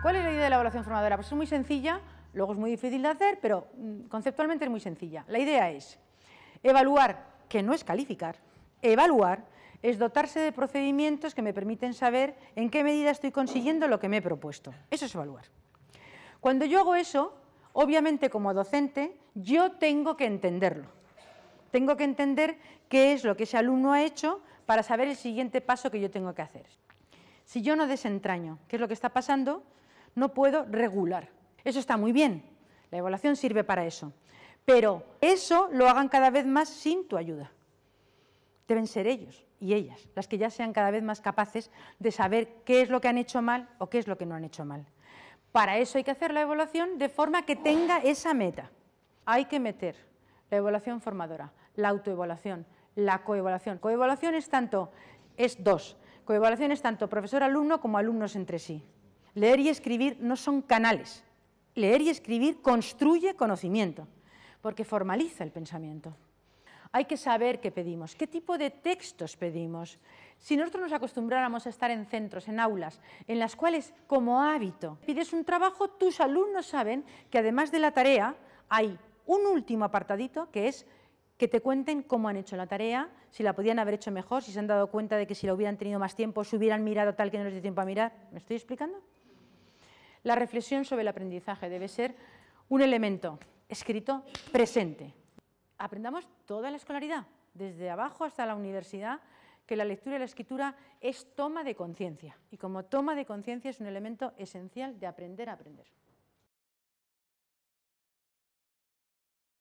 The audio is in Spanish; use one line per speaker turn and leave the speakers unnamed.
¿Cuál es la idea de la evaluación formadora? Pues es muy sencilla, luego es muy difícil de hacer, pero mm, conceptualmente es muy sencilla. La idea es evaluar, que no es calificar, evaluar es dotarse de procedimientos que me permiten saber en qué medida estoy consiguiendo lo que me he propuesto. Eso es evaluar. Cuando yo hago eso, obviamente como docente, yo tengo que entenderlo. Tengo que entender qué es lo que ese alumno ha hecho para saber el siguiente paso que yo tengo que hacer. Si yo no desentraño qué es lo que está pasando, no puedo regular. Eso está muy bien, la evaluación sirve para eso, pero eso lo hagan cada vez más sin tu ayuda. Deben ser ellos y ellas las que ya sean cada vez más capaces de saber qué es lo que han hecho mal o qué es lo que no han hecho mal. Para eso hay que hacer la evaluación de forma que tenga esa meta. Hay que meter la evaluación formadora, la autoevaluación, la coevaluación. Coevaluación es tanto, es dos. Coevaluación es tanto profesor-alumno como alumnos entre sí. Leer y escribir no son canales. Leer y escribir construye conocimiento, porque formaliza el pensamiento. Hay que saber qué pedimos, qué tipo de textos pedimos. Si nosotros nos acostumbráramos a estar en centros, en aulas, en las cuales, como hábito, pides un trabajo, tus alumnos saben que además de la tarea hay un último apartadito que es que te cuenten cómo han hecho la tarea, si la podían haber hecho mejor, si se han dado cuenta de que si la hubieran tenido más tiempo, si hubieran mirado tal que no les dio tiempo a mirar. ¿Me estoy explicando? La reflexión sobre el aprendizaje debe ser un elemento escrito presente. Aprendamos toda la escolaridad, desde abajo hasta la universidad, que la lectura y la escritura es toma de conciencia. Y como toma de conciencia es un elemento esencial de aprender a aprender.